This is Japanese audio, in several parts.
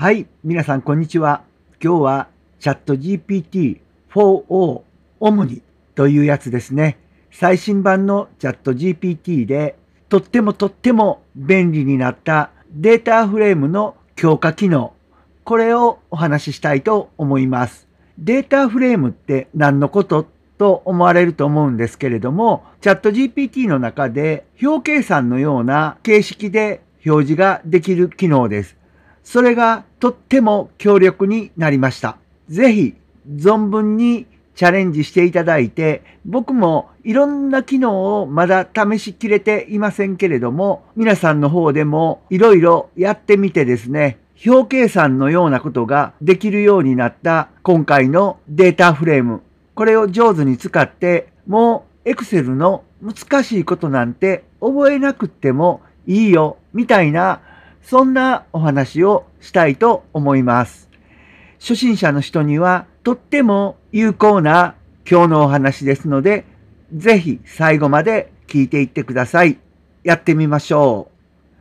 はい、皆さんこんにちは。今日はチャット GPT-4O オムニというやつですね。最新版のチャット GPT でとってもとっても便利になったデータフレームの強化機能。これをお話ししたいと思います。データフレームって何のことと思われると思うんですけれども、チャット GPT の中で表計算のような形式で表示ができる機能です。それがとっても強力になりました。ぜひ存分にチャレンジしていただいて、僕もいろんな機能をまだ試しきれていませんけれども、皆さんの方でもいろいろやってみてですね、表計算のようなことができるようになった今回のデータフレーム。これを上手に使って、もう Excel の難しいことなんて覚えなくってもいいよ、みたいなそんなお話をしたいと思います。初心者の人にはとっても有効な今日のお話ですので、ぜひ最後まで聞いていってください。やってみましょ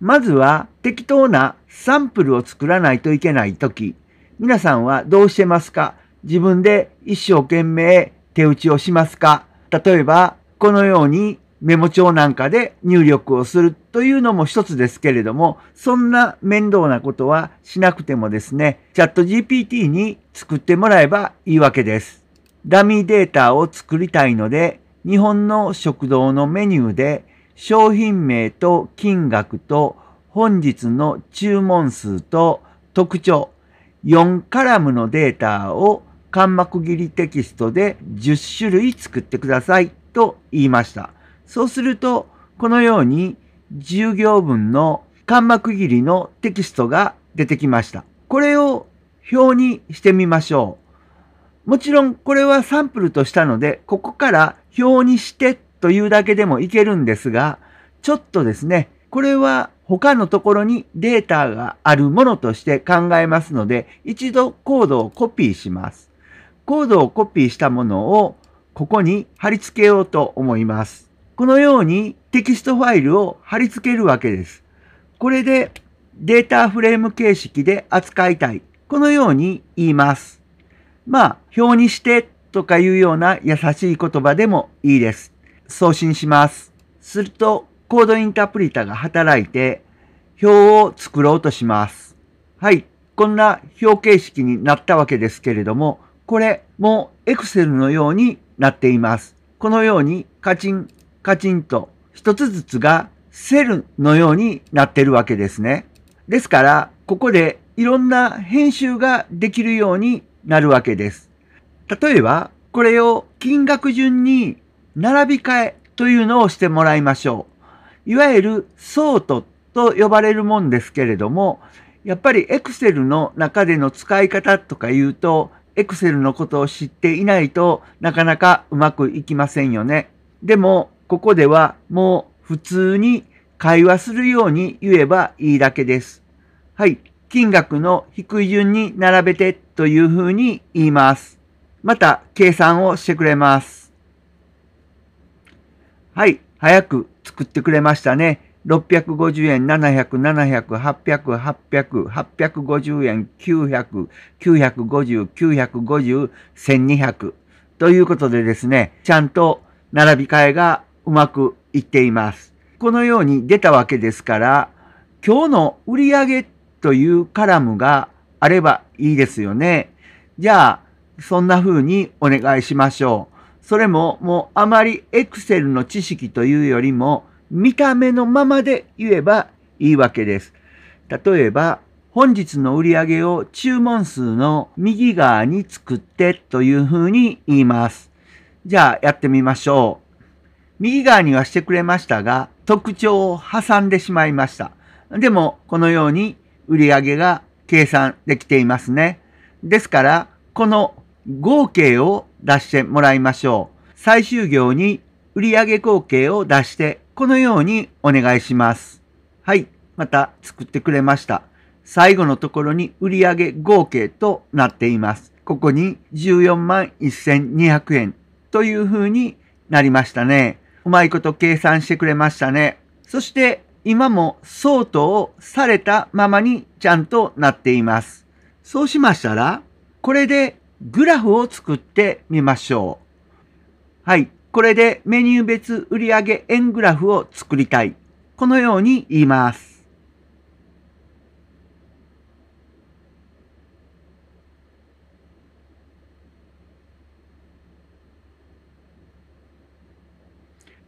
う。まずは適当なサンプルを作らないといけないとき、皆さんはどうしてますか自分で一生懸命手打ちをしますか例えば、このようにメモ帳なんかで入力をするというのも一つですけれども、そんな面倒なことはしなくてもですね、チャット GPT に作ってもらえばいいわけです。ダミーデータを作りたいので、日本の食堂のメニューで商品名と金額と本日の注文数と特徴、4カラムのデータを間膜切りテキストで10種類作ってくださいと言いました。そうすると、このように10行分の間膜切りのテキストが出てきました。これを表にしてみましょう。もちろんこれはサンプルとしたので、ここから表にしてというだけでもいけるんですが、ちょっとですね、これは他のところにデータがあるものとして考えますので、一度コードをコピーします。コードをコピーしたものをここに貼り付けようと思います。このようにテキストファイルを貼り付けるわけです。これでデータフレーム形式で扱いたい。このように言います。まあ、表にしてとかいうような優しい言葉でもいいです。送信します。すると、コードインタプリタが働いて、表を作ろうとします。はい。こんな表形式になったわけですけれども、これも Excel のようになっています。このようにカチンカチンと一つずつがセルのようになってるわけですね。ですから、ここでいろんな編集ができるようになるわけです。例えば、これを金額順に並び替えというのをしてもらいましょう。いわゆるソートと呼ばれるもんですけれども、やっぱり Excel の中での使い方とか言うと、Excel のことを知っていないとなかなかうまくいきませんよね。でも、ここではもう普通に会話するように言えばいいだけです。はい。金額の低い順に並べてというふうに言います。また計算をしてくれます。はい。早く作ってくれましたね。650円、700、700、800、800、850円、900、950、950、1200。ということでですね、ちゃんと並び替えがうまくいっています。このように出たわけですから、今日の売上というカラムがあればいいですよね。じゃあ、そんな風にお願いしましょう。それももうあまり Excel の知識というよりも見た目のままで言えばいいわけです。例えば、本日の売り上げを注文数の右側に作ってという風に言います。じゃあやってみましょう。右側にはしてくれましたが、特徴を挟んでしまいました。でも、このように売上が計算できていますね。ですから、この合計を出してもらいましょう。最終行に売上合計を出して、このようにお願いします。はい。また作ってくれました。最後のところに売上合計となっています。ここに14万1200円というふうになりましたね。うまいこと計算してくれましたね。そして今も相当をされたままにちゃんとなっています。そうしましたら、これでグラフを作ってみましょう。はい。これでメニュー別売上円グラフを作りたい。このように言います。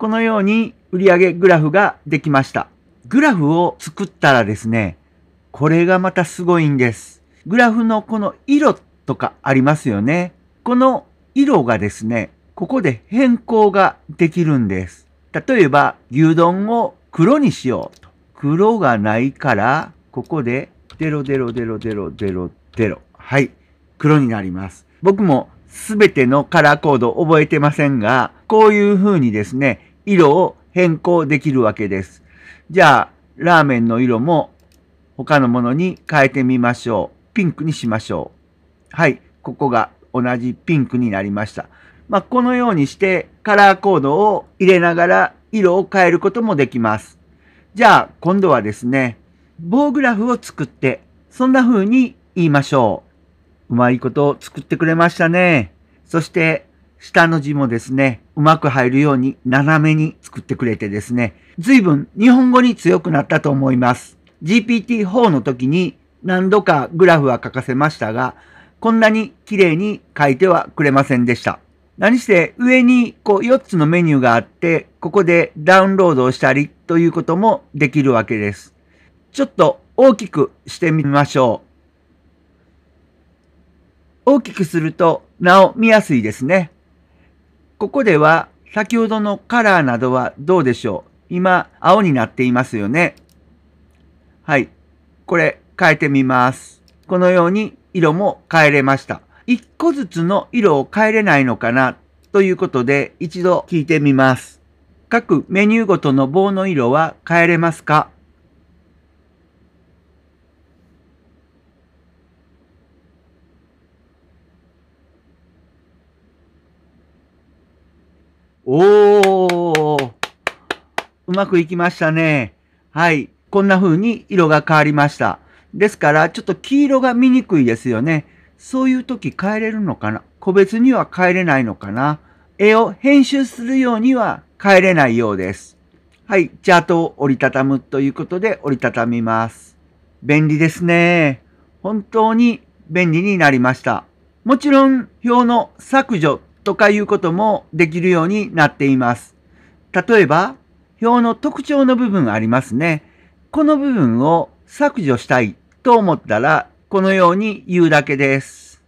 このように売上グラフができました。グラフを作ったらですね、これがまたすごいんです。グラフのこの色とかありますよね。この色がですね、ここで変更ができるんです。例えば、牛丼を黒にしようと。黒がないから、ここで、デロデロデロデロデロデロ。はい。黒になります。僕もすべてのカラーコード覚えてませんが、こういう風にですね、色を変更できるわけです。じゃあ、ラーメンの色も他のものに変えてみましょう。ピンクにしましょう。はい、ここが同じピンクになりました。まあ、このようにしてカラーコードを入れながら色を変えることもできます。じゃあ、今度はですね、棒グラフを作って、そんな風に言いましょう。うまいことを作ってくれましたね。そして、下の字もですね、うまく入るように斜めに作ってくれてですね、随分日本語に強くなったと思います。GPT-4 の時に何度かグラフは書かせましたが、こんなに綺麗に書いてはくれませんでした。何して上にこう4つのメニューがあって、ここでダウンロードをしたりということもできるわけです。ちょっと大きくしてみましょう。大きくするとなお見やすいですね。ここでは先ほどのカラーなどはどうでしょう今、青になっていますよね。はい。これ、変えてみます。このように色も変えれました。一個ずつの色を変えれないのかなということで一度聞いてみます。各メニューごとの棒の色は変えれますかおーうまくいきましたね。はい。こんな風に色が変わりました。ですから、ちょっと黄色が見にくいですよね。そういう時変えれるのかな個別には変えれないのかな絵を編集するようには変えれないようです。はい。チャートを折りたたむということで折りたたみます。便利ですね。本当に便利になりました。もちろん表の削除とかいうこともできるようになっています。例えば、表の特徴の部分ありますね。この部分を削除したいと思ったら、このように言うだけです。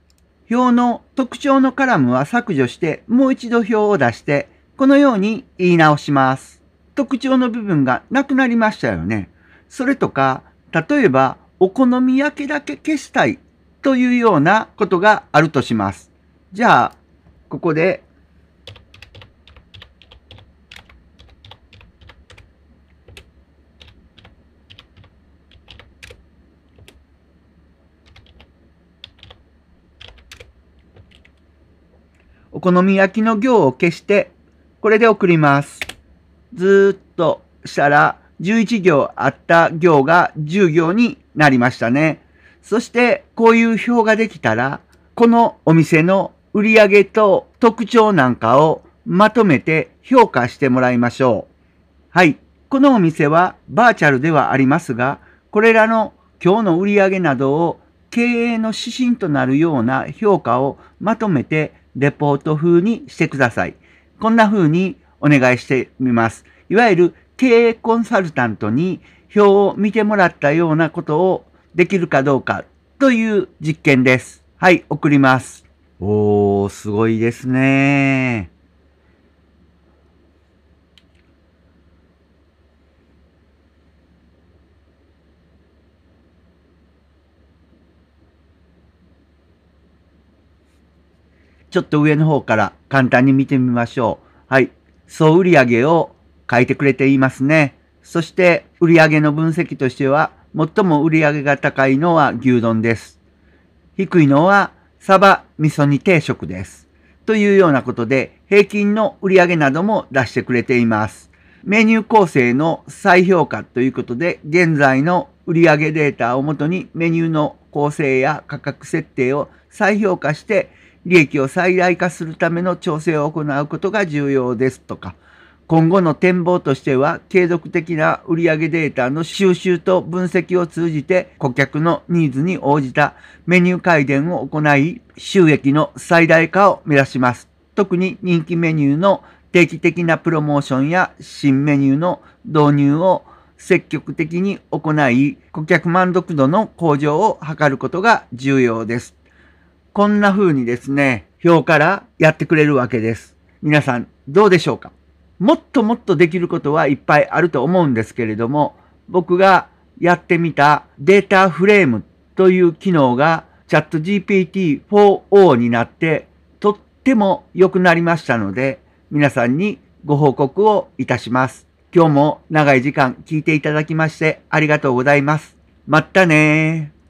表の特徴のカラムは削除して、もう一度表を出して、このように言い直します。特徴の部分がなくなりましたよね。それとか、例えば、お好み焼きだけ消したいというようなことがあるとします。じゃあ、ここで、お好み焼きの行を消して、これで送ります。ずっとしたら、11行あった行が10行になりましたね。そして、こういう表ができたら、このお店の売り上げと特徴なんかをまとめて評価してもらいましょう。はい。このお店はバーチャルではありますが、これらの今日の売り上げなどを経営の指針となるような評価をまとめてレポート風にしてください。こんな風にお願いしてみます。いわゆる経営コンサルタントに表を見てもらったようなことをできるかどうかという実験です。はい、送ります。おー、すごいですねちょっと上の方から簡単に見てみましょう。はい。総売上を書いてくれていますね。そして、売上の分析としては、最も売上が高いのは牛丼です。低いのはサバ味噌煮定食です。というようなことで、平均の売り上げなども出してくれています。メニュー構成の再評価ということで、現在の売上データをもとにメニューの構成や価格設定を再評価して、利益を最大化するための調整を行うことが重要ですとか、今後の展望としては、継続的な売上データの収集と分析を通じて、顧客のニーズに応じたメニュー改善を行い、収益の最大化を目指します。特に人気メニューの定期的なプロモーションや新メニューの導入を積極的に行い、顧客満足度の向上を図ることが重要です。こんな風にですね、表からやってくれるわけです。皆さんどうでしょうかもっともっとできることはいっぱいあると思うんですけれども、僕がやってみたデータフレームという機能がチャット GPT-4O になってとっても良くなりましたので、皆さんにご報告をいたします。今日も長い時間聞いていただきましてありがとうございます。まったねー。